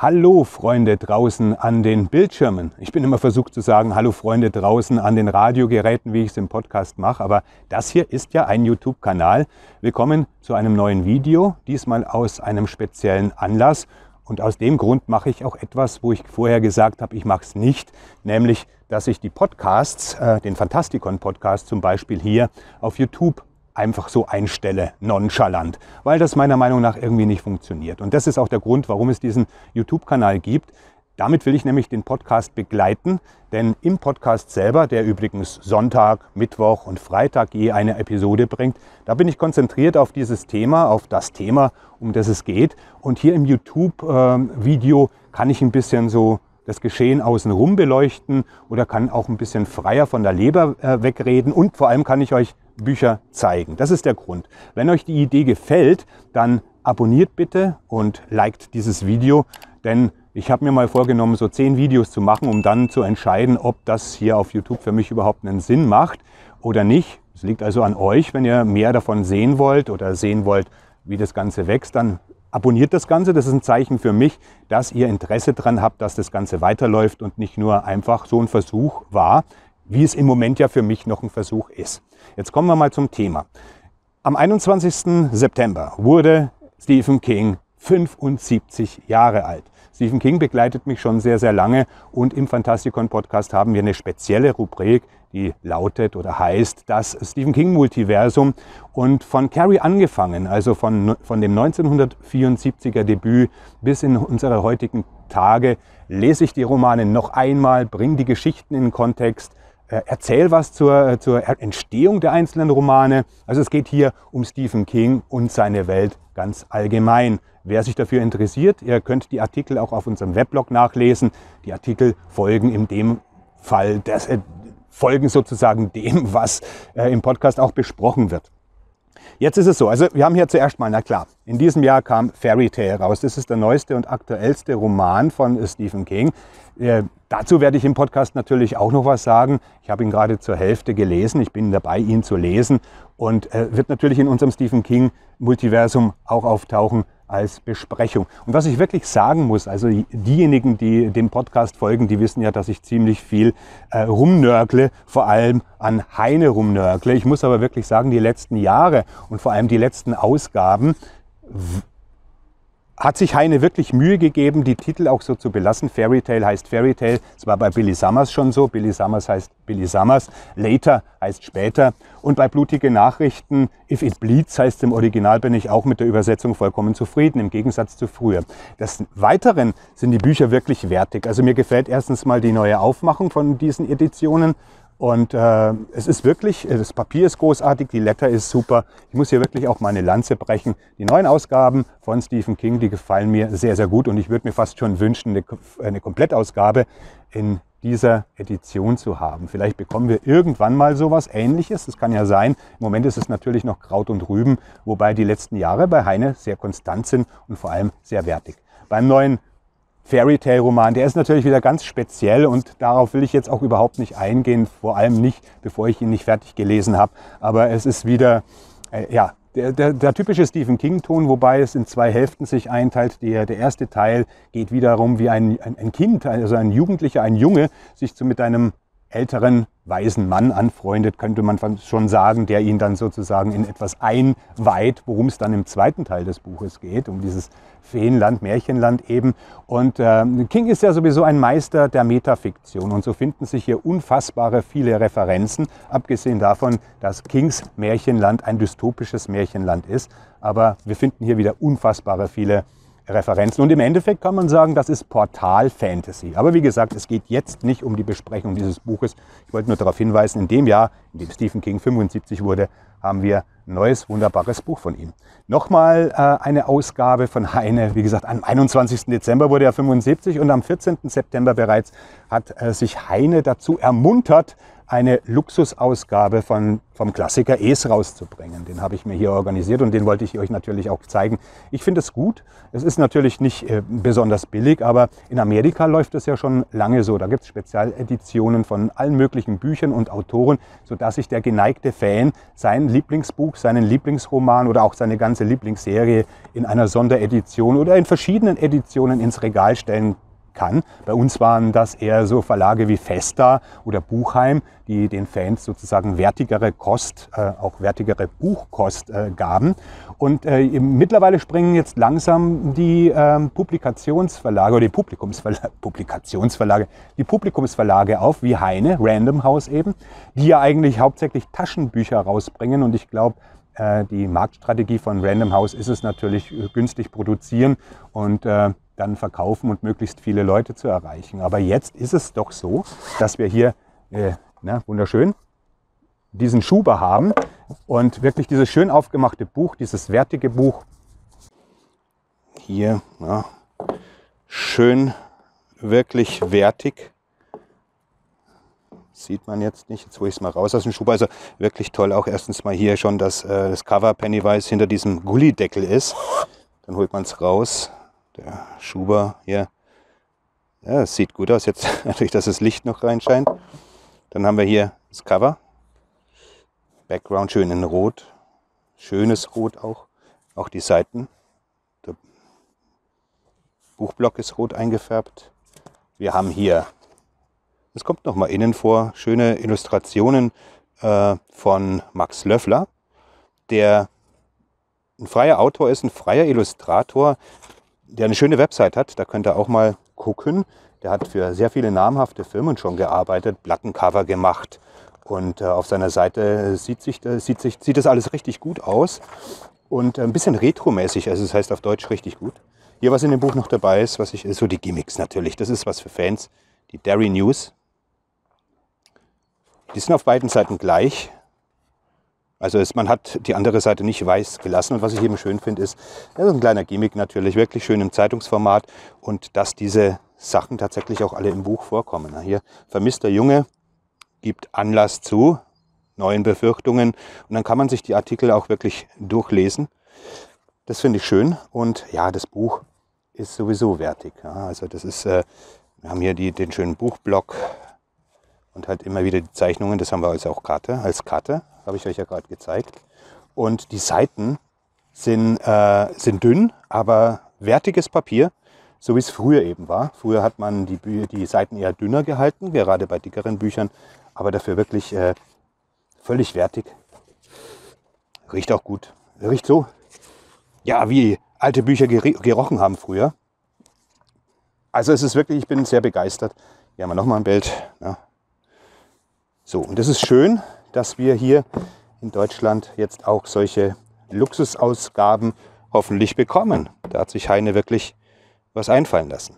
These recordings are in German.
Hallo Freunde draußen an den Bildschirmen. Ich bin immer versucht zu sagen, hallo Freunde draußen an den Radiogeräten, wie ich es im Podcast mache, aber das hier ist ja ein YouTube-Kanal. Willkommen zu einem neuen Video, diesmal aus einem speziellen Anlass. Und aus dem Grund mache ich auch etwas, wo ich vorher gesagt habe, ich mache es nicht, nämlich, dass ich die Podcasts, äh, den Fantastikon-Podcast zum Beispiel hier auf YouTube einfach so einstelle, nonchalant, weil das meiner Meinung nach irgendwie nicht funktioniert. Und das ist auch der Grund, warum es diesen YouTube-Kanal gibt. Damit will ich nämlich den Podcast begleiten, denn im Podcast selber, der übrigens Sonntag, Mittwoch und Freitag je eine Episode bringt, da bin ich konzentriert auf dieses Thema, auf das Thema, um das es geht. Und hier im YouTube-Video ähm, kann ich ein bisschen so das Geschehen außenrum beleuchten oder kann auch ein bisschen freier von der Leber äh, wegreden und vor allem kann ich euch Bücher zeigen. Das ist der Grund. Wenn euch die Idee gefällt, dann abonniert bitte und liked dieses Video, denn ich habe mir mal vorgenommen, so zehn Videos zu machen, um dann zu entscheiden, ob das hier auf YouTube für mich überhaupt einen Sinn macht oder nicht. Es liegt also an euch, wenn ihr mehr davon sehen wollt oder sehen wollt, wie das Ganze wächst, dann abonniert das Ganze. Das ist ein Zeichen für mich, dass ihr Interesse daran habt, dass das Ganze weiterläuft und nicht nur einfach so ein Versuch war, wie es im Moment ja für mich noch ein Versuch ist. Jetzt kommen wir mal zum Thema. Am 21. September wurde Stephen King 75 Jahre alt. Stephen King begleitet mich schon sehr, sehr lange und im Fantastikon Podcast haben wir eine spezielle Rubrik, die lautet oder heißt das Stephen King Multiversum und von Carrie angefangen, also von, von dem 1974er Debüt bis in unsere heutigen Tage lese ich die Romane noch einmal, bringe die Geschichten in Kontext, äh, erzähl was zur, äh, zur Entstehung der einzelnen Romane. Also es geht hier um Stephen King und seine Welt ganz allgemein. Wer sich dafür interessiert, ihr könnt die Artikel auch auf unserem Weblog nachlesen. Die Artikel folgen in dem Fall, des, äh, folgen sozusagen dem, was äh, im Podcast auch besprochen wird. Jetzt ist es so, also wir haben hier zuerst mal, na klar, in diesem Jahr kam Fairy Tale raus. Das ist der neueste und aktuellste Roman von äh, Stephen King. Dazu werde ich im Podcast natürlich auch noch was sagen. Ich habe ihn gerade zur Hälfte gelesen. Ich bin dabei, ihn zu lesen und äh, wird natürlich in unserem Stephen King Multiversum auch auftauchen als Besprechung. Und was ich wirklich sagen muss, also diejenigen, die dem Podcast folgen, die wissen ja, dass ich ziemlich viel äh, rumnörgle, vor allem an Heine rumnörgle. Ich muss aber wirklich sagen, die letzten Jahre und vor allem die letzten Ausgaben hat sich Heine wirklich Mühe gegeben, die Titel auch so zu belassen. Fairy Tale heißt Fairy Tale. Es war bei Billy Summers schon so. Billy Summers heißt Billy Summers. Later heißt später. Und bei Blutige Nachrichten, If It Bleeds heißt im Original, bin ich auch mit der Übersetzung vollkommen zufrieden, im Gegensatz zu früher. Des Weiteren sind die Bücher wirklich wertig. Also mir gefällt erstens mal die neue Aufmachung von diesen Editionen. Und äh, es ist wirklich, äh, das Papier ist großartig, die Letter ist super. Ich muss hier wirklich auch meine Lanze brechen. Die neuen Ausgaben von Stephen King, die gefallen mir sehr, sehr gut. Und ich würde mir fast schon wünschen, eine, eine Komplettausgabe in dieser Edition zu haben. Vielleicht bekommen wir irgendwann mal sowas ähnliches. Das kann ja sein. Im Moment ist es natürlich noch Kraut und Rüben, wobei die letzten Jahre bei Heine sehr konstant sind und vor allem sehr wertig. Beim neuen Fairy Tale Roman, der ist natürlich wieder ganz speziell und darauf will ich jetzt auch überhaupt nicht eingehen, vor allem nicht, bevor ich ihn nicht fertig gelesen habe. Aber es ist wieder, äh, ja, der, der, der, typische Stephen King-Ton, wobei es in zwei Hälften sich einteilt. Der, der erste Teil geht wiederum, wie ein, ein, ein Kind, also ein Jugendlicher, ein Junge, sich zu, mit einem älteren weisen Mann anfreundet, könnte man schon sagen, der ihn dann sozusagen in etwas einweiht, worum es dann im zweiten Teil des Buches geht, um dieses Feenland, Märchenland eben. Und äh, King ist ja sowieso ein Meister der Metafiktion und so finden sich hier unfassbare viele Referenzen, abgesehen davon, dass Kings Märchenland ein dystopisches Märchenland ist. Aber wir finden hier wieder unfassbare viele Referenzen Referenzen. Und im Endeffekt kann man sagen, das ist Portal-Fantasy. Aber wie gesagt, es geht jetzt nicht um die Besprechung dieses Buches. Ich wollte nur darauf hinweisen, in dem Jahr, in dem Stephen King 75 wurde, haben wir ein neues, wunderbares Buch von ihm. Nochmal äh, eine Ausgabe von Heine. Wie gesagt, am 21. Dezember wurde er 75 und am 14. September bereits hat äh, sich Heine dazu ermuntert, eine Luxusausgabe von, vom Klassiker Es rauszubringen. Den habe ich mir hier organisiert und den wollte ich euch natürlich auch zeigen. Ich finde es gut. Es ist natürlich nicht äh, besonders billig, aber in Amerika läuft es ja schon lange so. Da gibt es Spezialeditionen von allen möglichen Büchern und Autoren, sodass sich der geneigte Fan sein Lieblingsbuch, seinen Lieblingsroman oder auch seine ganze Lieblingsserie in einer Sonderedition oder in verschiedenen Editionen ins Regal stellen kann kann. Bei uns waren das eher so Verlage wie Festa oder Buchheim, die den Fans sozusagen wertigere Kost, äh, auch wertigere Buchkost äh, gaben. Und äh, mittlerweile springen jetzt langsam die ähm, Publikationsverlage oder die Publikumsverla Publikationsverlage, die Publikumsverlage auf, wie Heine, Random House eben, die ja eigentlich hauptsächlich Taschenbücher rausbringen. Und ich glaube, äh, die Marktstrategie von Random House ist es natürlich, äh, günstig produzieren und äh, dann verkaufen und möglichst viele Leute zu erreichen. Aber jetzt ist es doch so, dass wir hier, äh, na, wunderschön, diesen Schuber haben und wirklich dieses schön aufgemachte Buch, dieses wertige Buch, hier ja, schön wirklich wertig sieht man jetzt nicht. Jetzt hole ich es mal raus aus dem Schub. Also wirklich toll auch erstens mal hier schon, dass äh, das Cover Pennywise hinter diesem Gullideckel ist. Dann holt man es raus. Der Schuber hier. Ja, es sieht gut aus. Jetzt natürlich, dass das Licht noch reinscheint. Dann haben wir hier das Cover. Background schön in Rot. Schönes Rot auch. Auch die Seiten. Der Buchblock ist rot eingefärbt. Wir haben hier es kommt nochmal innen vor, schöne Illustrationen äh, von Max Löffler, der ein freier Autor ist, ein freier Illustrator, der eine schöne Website hat. Da könnt ihr auch mal gucken. Der hat für sehr viele namhafte Firmen schon gearbeitet, Plattencover gemacht. Und äh, auf seiner Seite sieht, sich, äh, sieht, sich, sieht das alles richtig gut aus. Und äh, ein bisschen retromäßig, also das heißt auf Deutsch richtig gut. Hier, was in dem Buch noch dabei ist, was ich, so die Gimmicks natürlich. Das ist was für Fans. Die Dairy News, die sind auf beiden Seiten gleich. Also es, man hat die andere Seite nicht weiß gelassen. Und was ich eben schön finde, ist, das ist ein kleiner Gimmick natürlich, wirklich schön im Zeitungsformat. Und dass diese Sachen tatsächlich auch alle im Buch vorkommen. Hier vermisster Junge gibt Anlass zu neuen Befürchtungen. Und dann kann man sich die Artikel auch wirklich durchlesen. Das finde ich schön. Und ja, das Buch ist sowieso wertig. also das ist, äh, wir haben hier die, den schönen Buchblock und halt immer wieder die Zeichnungen, das haben wir also auch Karte, als Karte, habe ich euch ja gerade gezeigt. Und die Seiten sind, äh, sind dünn, aber wertiges Papier, so wie es früher eben war. Früher hat man die, Bü die Seiten eher dünner gehalten, gerade bei dickeren Büchern, aber dafür wirklich äh, völlig wertig. Riecht auch gut. Riecht so, ja, wie alte Bücher gerochen haben früher. Also es ist wirklich, ich bin sehr begeistert. Hier haben wir nochmal ein Bild. Ja. Ne? So, und es ist schön, dass wir hier in Deutschland jetzt auch solche Luxusausgaben hoffentlich bekommen. Da hat sich Heine wirklich was einfallen lassen.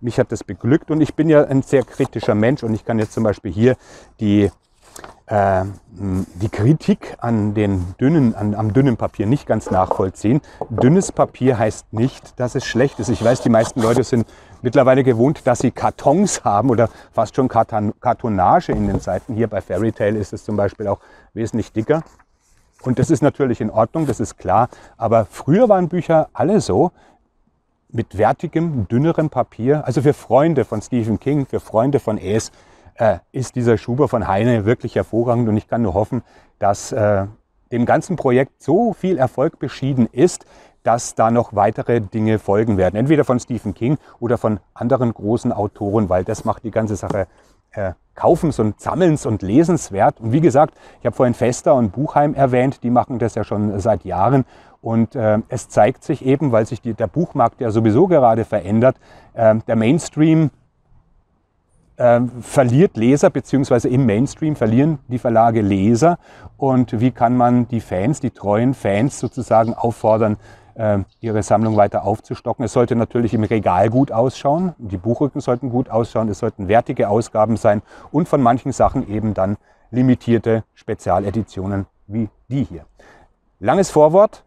Mich hat das beglückt und ich bin ja ein sehr kritischer Mensch und ich kann jetzt zum Beispiel hier die äh, die Kritik an den dünnen, an, am dünnen Papier nicht ganz nachvollziehen. Dünnes Papier heißt nicht, dass es schlecht ist. Ich weiß, die meisten Leute sind mittlerweile gewohnt, dass sie Kartons haben oder fast schon Karton, Kartonage in den Seiten. Hier bei Fairy Tale ist es zum Beispiel auch wesentlich dicker. Und das ist natürlich in Ordnung, das ist klar. Aber früher waren Bücher alle so, mit wertigem, dünnerem Papier. Also für Freunde von Stephen King, für Freunde von Ace äh, ist dieser Schuber von Heine wirklich hervorragend und ich kann nur hoffen, dass äh, dem ganzen Projekt so viel Erfolg beschieden ist, dass da noch weitere Dinge folgen werden. Entweder von Stephen King oder von anderen großen Autoren, weil das macht die ganze Sache äh, kaufens und sammelns und lesenswert. Und wie gesagt, ich habe vorhin Fester und Buchheim erwähnt, die machen das ja schon seit Jahren. Und äh, es zeigt sich eben, weil sich die, der Buchmarkt ja sowieso gerade verändert, äh, der Mainstream ähm, verliert Leser, beziehungsweise im Mainstream verlieren die Verlage Leser. Und wie kann man die Fans, die treuen Fans sozusagen auffordern, äh, ihre Sammlung weiter aufzustocken? Es sollte natürlich im Regal gut ausschauen, die Buchrücken sollten gut ausschauen, es sollten wertige Ausgaben sein und von manchen Sachen eben dann limitierte Spezialeditionen wie die hier. Langes Vorwort,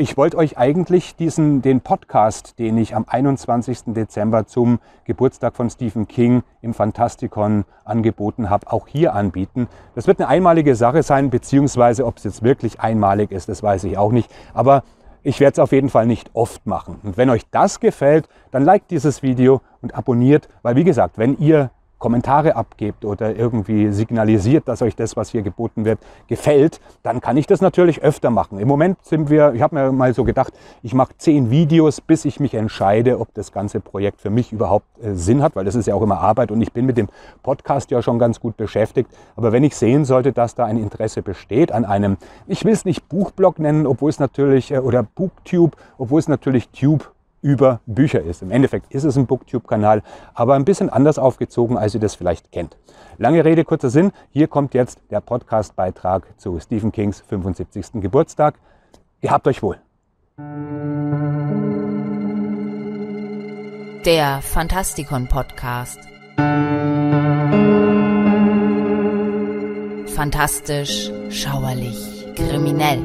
ich wollte euch eigentlich diesen, den Podcast, den ich am 21. Dezember zum Geburtstag von Stephen King im Fantastikon angeboten habe, auch hier anbieten. Das wird eine einmalige Sache sein, beziehungsweise ob es jetzt wirklich einmalig ist, das weiß ich auch nicht. Aber ich werde es auf jeden Fall nicht oft machen. Und wenn euch das gefällt, dann liked dieses Video und abonniert, weil wie gesagt, wenn ihr Kommentare abgebt oder irgendwie signalisiert, dass euch das, was hier geboten wird, gefällt, dann kann ich das natürlich öfter machen. Im Moment sind wir, ich habe mir mal so gedacht, ich mache zehn Videos, bis ich mich entscheide, ob das ganze Projekt für mich überhaupt äh, Sinn hat, weil das ist ja auch immer Arbeit und ich bin mit dem Podcast ja schon ganz gut beschäftigt. Aber wenn ich sehen sollte, dass da ein Interesse besteht an einem, ich will es nicht Buchblog nennen, obwohl es natürlich, äh, oder BookTube, obwohl es natürlich Tube über Bücher ist. Im Endeffekt ist es ein Booktube-Kanal, aber ein bisschen anders aufgezogen, als ihr das vielleicht kennt. Lange Rede, kurzer Sinn. Hier kommt jetzt der Podcast-Beitrag zu Stephen Kings 75. Geburtstag. Ihr habt euch wohl. Der Fantastikon Podcast. Fantastisch, schauerlich, kriminell.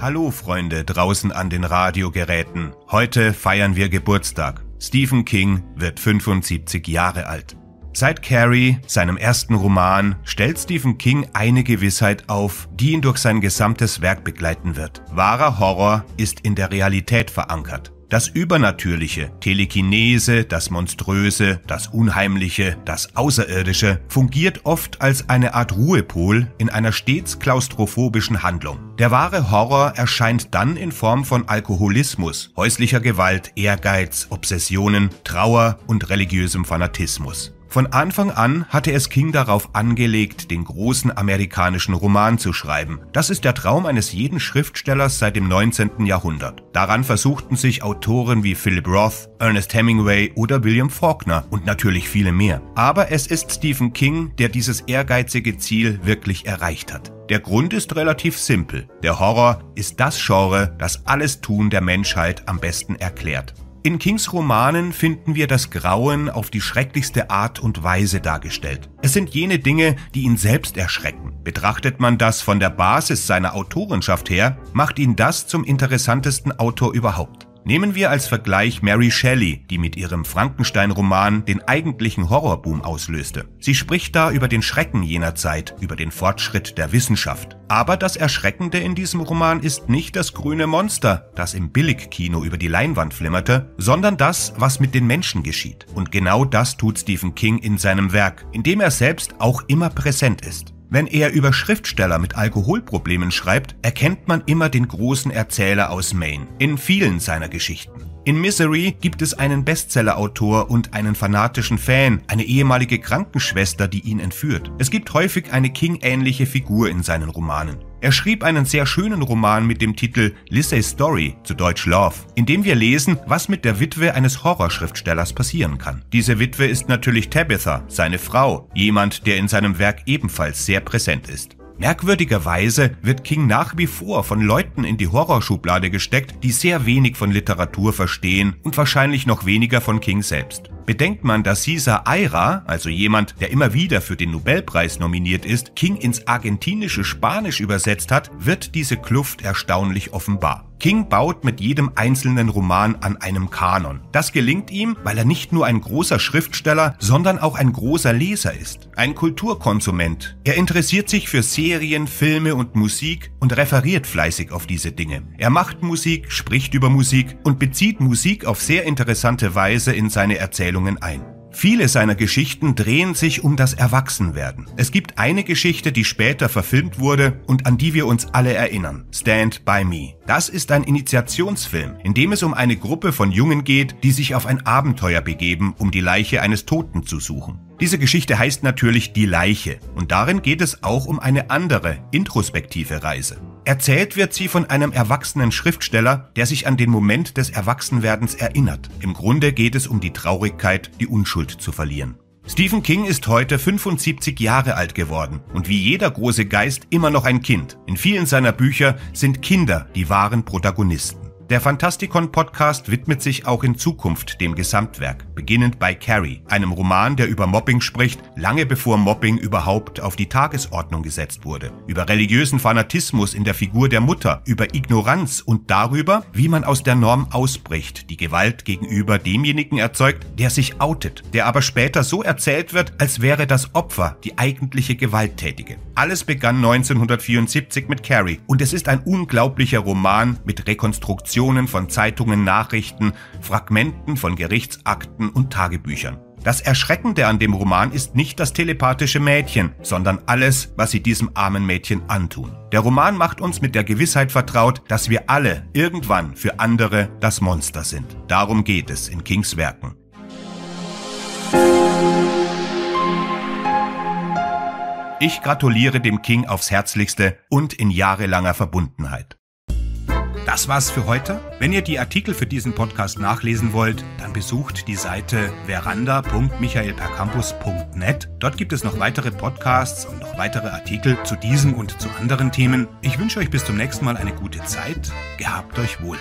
Hallo Freunde draußen an den Radiogeräten. Heute feiern wir Geburtstag. Stephen King wird 75 Jahre alt. Seit Carrie, seinem ersten Roman, stellt Stephen King eine Gewissheit auf, die ihn durch sein gesamtes Werk begleiten wird. Wahrer Horror ist in der Realität verankert. Das Übernatürliche, Telekinese, das Monströse, das Unheimliche, das Außerirdische fungiert oft als eine Art Ruhepol in einer stets klaustrophobischen Handlung. Der wahre Horror erscheint dann in Form von Alkoholismus, häuslicher Gewalt, Ehrgeiz, Obsessionen, Trauer und religiösem Fanatismus. Von Anfang an hatte es King darauf angelegt, den großen amerikanischen Roman zu schreiben. Das ist der Traum eines jeden Schriftstellers seit dem 19. Jahrhundert. Daran versuchten sich Autoren wie Philip Roth, Ernest Hemingway oder William Faulkner und natürlich viele mehr. Aber es ist Stephen King, der dieses ehrgeizige Ziel wirklich erreicht hat. Der Grund ist relativ simpel. Der Horror ist das Genre, das alles Tun der Menschheit am besten erklärt. In Kings Romanen finden wir das Grauen auf die schrecklichste Art und Weise dargestellt. Es sind jene Dinge, die ihn selbst erschrecken. Betrachtet man das von der Basis seiner Autorenschaft her, macht ihn das zum interessantesten Autor überhaupt. Nehmen wir als Vergleich Mary Shelley, die mit ihrem Frankenstein-Roman den eigentlichen Horrorboom auslöste. Sie spricht da über den Schrecken jener Zeit, über den Fortschritt der Wissenschaft. Aber das Erschreckende in diesem Roman ist nicht das grüne Monster, das im Billigkino über die Leinwand flimmerte, sondern das, was mit den Menschen geschieht. Und genau das tut Stephen King in seinem Werk, in dem er selbst auch immer präsent ist. Wenn er über Schriftsteller mit Alkoholproblemen schreibt, erkennt man immer den großen Erzähler aus Maine in vielen seiner Geschichten. In Misery gibt es einen Bestseller-Autor und einen fanatischen Fan, eine ehemalige Krankenschwester, die ihn entführt. Es gibt häufig eine King-ähnliche Figur in seinen Romanen. Er schrieb einen sehr schönen Roman mit dem Titel Lisseys Story, zu Deutsch Love, in dem wir lesen, was mit der Witwe eines Horrorschriftstellers passieren kann. Diese Witwe ist natürlich Tabitha, seine Frau, jemand, der in seinem Werk ebenfalls sehr präsent ist. Merkwürdigerweise wird King nach wie vor von Leuten in die Horrorschublade gesteckt, die sehr wenig von Literatur verstehen und wahrscheinlich noch weniger von King selbst. Bedenkt man, dass Cesar Aira, also jemand, der immer wieder für den Nobelpreis nominiert ist, King ins argentinische Spanisch übersetzt hat, wird diese Kluft erstaunlich offenbar. King baut mit jedem einzelnen Roman an einem Kanon. Das gelingt ihm, weil er nicht nur ein großer Schriftsteller, sondern auch ein großer Leser ist, ein Kulturkonsument. Er interessiert sich für Serien, Filme und Musik und referiert fleißig auf diese Dinge. Er macht Musik, spricht über Musik und bezieht Musik auf sehr interessante Weise in seine Erzählungen ein. Viele seiner Geschichten drehen sich um das Erwachsenwerden. Es gibt eine Geschichte, die später verfilmt wurde und an die wir uns alle erinnern. Stand by Me. Das ist ein Initiationsfilm, in dem es um eine Gruppe von Jungen geht, die sich auf ein Abenteuer begeben, um die Leiche eines Toten zu suchen. Diese Geschichte heißt natürlich Die Leiche und darin geht es auch um eine andere, introspektive Reise. Erzählt wird sie von einem erwachsenen Schriftsteller, der sich an den Moment des Erwachsenwerdens erinnert. Im Grunde geht es um die Traurigkeit, die Unschuld zu verlieren. Stephen King ist heute 75 Jahre alt geworden und wie jeder große Geist immer noch ein Kind. In vielen seiner Bücher sind Kinder die wahren Protagonisten. Der Fantastikon-Podcast widmet sich auch in Zukunft dem Gesamtwerk, beginnend bei Carrie, einem Roman, der über Mobbing spricht, lange bevor Mobbing überhaupt auf die Tagesordnung gesetzt wurde, über religiösen Fanatismus in der Figur der Mutter, über Ignoranz und darüber, wie man aus der Norm ausbricht, die Gewalt gegenüber demjenigen erzeugt, der sich outet, der aber später so erzählt wird, als wäre das Opfer die eigentliche Gewalttätige. Alles begann 1974 mit Carrie und es ist ein unglaublicher Roman mit Rekonstruktion Rezensionen von Zeitungen, Nachrichten, Fragmenten von Gerichtsakten und Tagebüchern. Das Erschreckende an dem Roman ist nicht das telepathische Mädchen, sondern alles, was sie diesem armen Mädchen antun. Der Roman macht uns mit der Gewissheit vertraut, dass wir alle irgendwann für andere das Monster sind. Darum geht es in Kings Werken. Ich gratuliere dem King aufs Herzlichste und in jahrelanger Verbundenheit. Das war's für heute. Wenn ihr die Artikel für diesen Podcast nachlesen wollt, dann besucht die Seite veranda.michaelpercampus.net. Dort gibt es noch weitere Podcasts und noch weitere Artikel zu diesem und zu anderen Themen. Ich wünsche euch bis zum nächsten Mal eine gute Zeit. Gehabt euch wohl.